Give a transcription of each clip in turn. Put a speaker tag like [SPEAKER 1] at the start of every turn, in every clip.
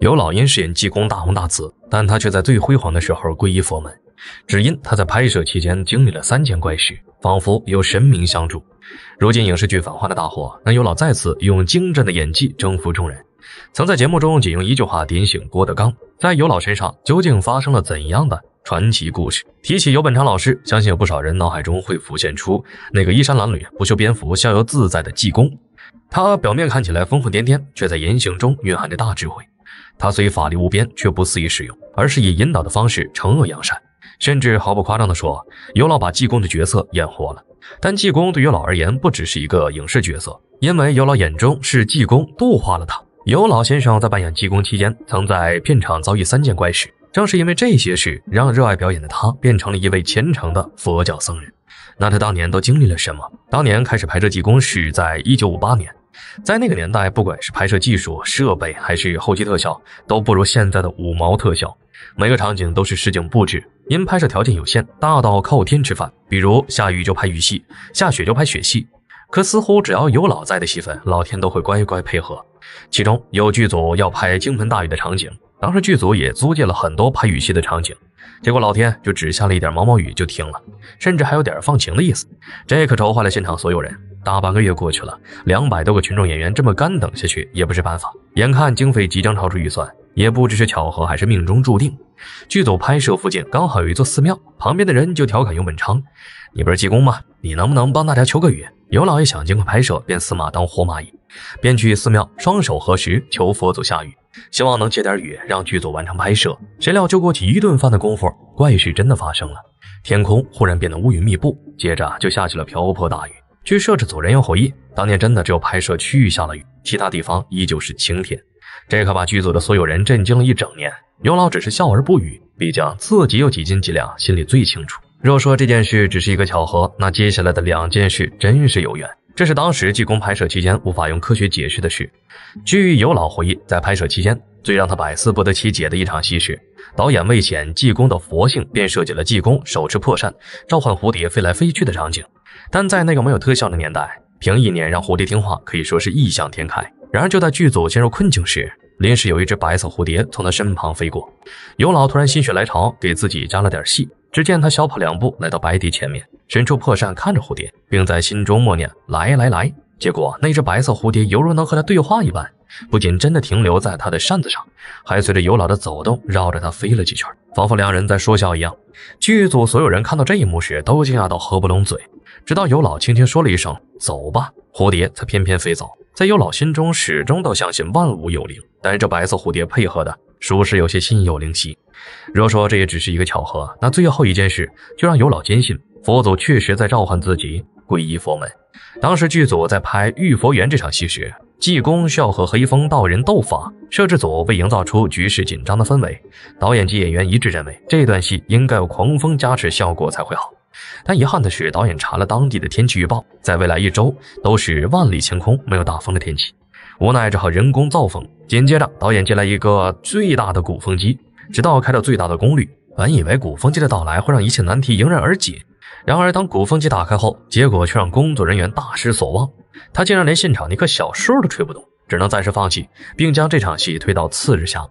[SPEAKER 1] 尤老鹰饰演济公大红大紫，但他却在最辉煌的时候皈依佛门，只因他在拍摄期间经历了三件怪事，仿佛有神明相助。如今影视剧反换的大火让尤老再次用精湛的演技征服众人，曾在节目中仅用一句话点醒郭德纲。在尤老身上究竟发生了怎样的传奇故事？提起游本昌老师，相信有不少人脑海中会浮现出那个衣衫褴褛、不修边幅、逍遥自在的济公。他表面看起来疯疯癫癫，却在言行中蕴含着大智慧。他虽法力无边，却不肆意使用，而是以引导的方式惩恶扬善，甚至毫不夸张地说，尤老把济公的角色演活了。但济公对于老而言，不只是一个影视角色，因为尤老眼中是济公度化了他。尤老先生在扮演济公期间，曾在片场遭遇三件怪事，正是因为这些事，让热爱表演的他变成了一位虔诚的佛教僧人。那他当年都经历了什么？当年开始拍摄济公是在一九五八年。在那个年代，不管是拍摄技术、设备，还是后期特效，都不如现在的五毛特效。每个场景都是实景布置，因拍摄条件有限，大到靠天吃饭。比如下雨就拍雨戏，下雪就拍雪戏。可似乎只要有老在的戏份，老天都会乖乖配合。其中有剧组要拍倾盆大雨的场景。当时剧组也租借了很多拍雨戏的场景，结果老天就只下了一点毛毛雨就停了，甚至还有点放晴的意思，这可愁坏了现场所有人。大半个月过去了，两百多个群众演员这么干等下去也不是办法。眼看经费即将超出预算，也不知是巧合还是命中注定，剧组拍摄附近刚好有一座寺庙，旁边的人就调侃尤本昌：“你不是济公吗？你能不能帮大家求个雨？”尤老爷想尽快拍摄，便死马当活马医，便去寺庙双手合十求佛祖下雨。希望能借点雨，让剧组完成拍摄。谁料就过去一顿饭的功夫，怪事真的发生了。天空忽然变得乌云密布，接着就下起了瓢泼大雨。据摄制组人员回忆，当年真的只有拍摄区域下了雨，其他地方依旧是晴天。这可把剧组的所有人震惊了一整年。牛老只是笑而不语，毕竟自己有几斤几两，心里最清楚。若说这件事只是一个巧合，那接下来的两件事真是有缘。这是当时济公拍摄期间无法用科学解释的事。据尤老回忆，在拍摄期间，最让他百思不得其解的一场戏是，导演为显济公的佛性，便设计了济公手持破扇，召唤蝴蝶飞来飞去的场景。但在那个没有特效的年代，凭意念让蝴蝶听话，可以说是异想天开。然而就在剧组陷入困境时，临时有一只白色蝴蝶从他身旁飞过，尤老突然心血来潮，给自己加了点戏。只见他小跑两步，来到白蝶前面。伸出破扇看着蝴蝶，并在心中默念：“来来来。”结果那只白色蝴蝶犹如能和他对话一般，不仅真的停留在他的扇子上，还随着尤老的走动绕着他飞了几圈，仿佛两人在说笑一样。剧组所有人看到这一幕时都惊讶到合不拢嘴，直到尤老轻轻说了一声“走吧”，蝴蝶才翩翩飞走。在尤老心中，始终都相信万物有灵，但是这白色蝴蝶配合的，属实有些心有灵犀。若说这也只是一个巧合，那最后一件事就让尤老坚信。佛祖确实在召唤自己皈依佛门。当时剧组在拍《玉佛缘》这场戏时，济公需要和黑风道人斗法，摄制组为营造出局势紧张的氛围，导演及演员一致认为这段戏应该有狂风加持，效果才会好。但遗憾的是，导演查了当地的天气预报，在未来一周都是万里晴空，没有大风的天气。无奈只好人工造风。紧接着，导演借来一个最大的鼓风机，直到开到最大的功率。本以为鼓风机的到来会让一切难题迎刃而解。然而，当鼓风机打开后，结果却让工作人员大失所望。他竟然连现场那棵小树都吹不动，只能暂时放弃，并将这场戏推到次日下午。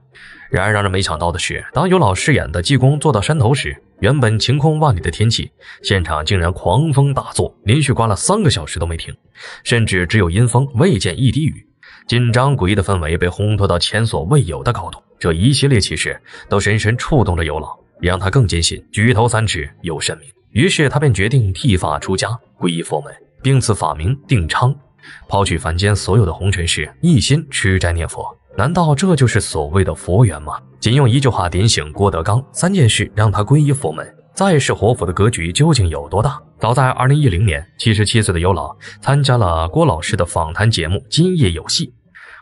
[SPEAKER 1] 然而，让人没想到的是，当尤老饰演的济公坐到山头时，原本晴空万里的天气，现场竟然狂风大作，连续刮了三个小时都没停，甚至只有阴风，未见一滴雨。紧张诡异的氛围被烘托到前所未有的高度。这一系列奇事都深深触动了尤老，也让他更坚信“举头三尺有神明”。于是他便决定剃发出家，皈依佛门，并赐法名定昌，抛去凡间所有的红尘事，一心吃斋念佛。难道这就是所谓的佛缘吗？仅用一句话点醒郭德纲三件事，让他皈依佛门。再是活佛的格局究竟有多大？早在二零一零年，七十七岁的尤老参加了郭老师的访谈节目《今夜有戏》，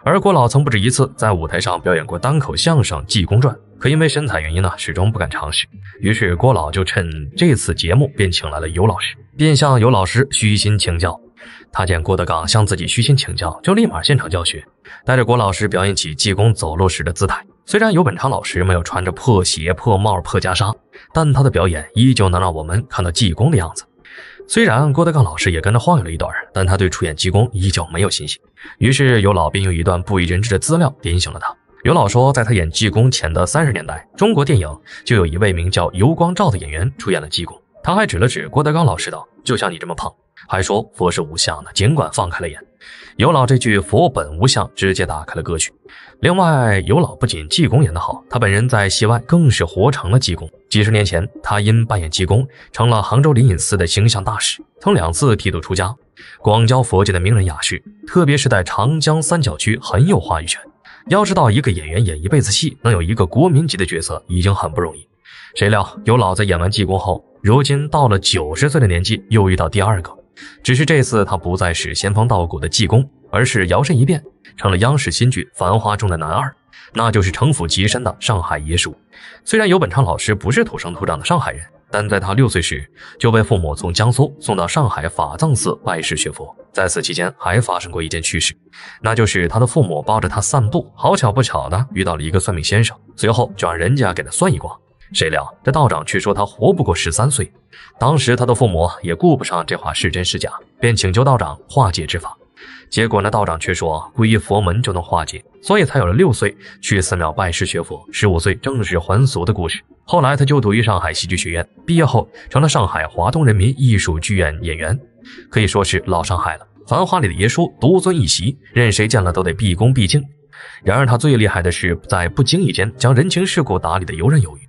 [SPEAKER 1] 而郭老曾不止一次在舞台上表演过单口相声《济公传》。可因为身材原因呢，始终不敢尝试。于是郭老就趁这次节目，便请来了尤老师，便向尤老师虚心请教。他见郭德纲向自己虚心请教，就立马现场教学，带着郭老师表演起济公走路时的姿态。虽然尤本昌老师没有穿着破鞋、破帽、破袈裟，但他的表演依旧能让我们看到济公的样子。虽然郭德纲老师也跟着晃悠了一段，但他对出演济公依旧没有信心。于是尤老便用一段不为人知的资料点醒了他。尤老说，在他演济公前的三十年代，中国电影就有一位名叫尤光照的演员出演了济公。他还指了指郭德纲老师道：“就像你这么胖，还说佛是无相的，尽管放开了演。”尤老这句“佛本无相”直接打开了歌曲。另外，尤老不仅济公演得好，他本人在戏外更是活成了济公。几十年前，他因扮演济公成了杭州灵隐寺的形象大使，曾两次剃度出家，广交佛界的名人雅士，特别是在长江三角区很有话语权。要知道，一个演员演一辈子戏，能有一个国民级的角色已经很不容易。谁料，有老在演完济公后，如今到了九十岁的年纪，又遇到第二个。只是这次他不再是仙风道骨的济公，而是摇身一变成了央视新剧《繁花》中的男二，那就是城府极深的上海爷叔。虽然游本昌老师不是土生土长的上海人。但在他六岁时就被父母从江苏送到上海法藏寺拜师学佛，在此期间还发生过一件趣事，那就是他的父母抱着他散步，好巧不巧的遇到了一个算命先生，随后就让人家给他算一卦，谁料这道长却说他活不过十三岁，当时他的父母也顾不上这话是真是假，便请求道长化解之法，结果那道长却说皈依佛门就能化解，所以才有了六岁去寺庙拜师学佛，十五岁正式还俗的故事。后来，他就读于上海戏剧学院，毕业后成了上海华东人民艺术剧院演员，可以说是老上海了。《繁花》里的爷叔独尊一席，任谁见了都得毕恭毕敬。然而，他最厉害的是在不经意间将人情世故打理的游刃有余，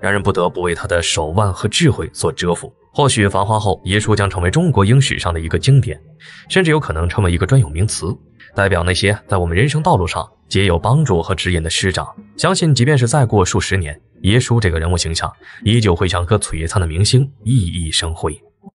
[SPEAKER 1] 让人不得不为他的手腕和智慧所折服。或许，《繁花》后爷叔将成为中国影史上的一个经典，甚至有可能成为一个专有名词。代表那些在我们人生道路上皆有帮助和指引的师长，相信即便是再过数十年，耶稣这个人物形象依旧会像颗璀璨的明星熠熠生辉。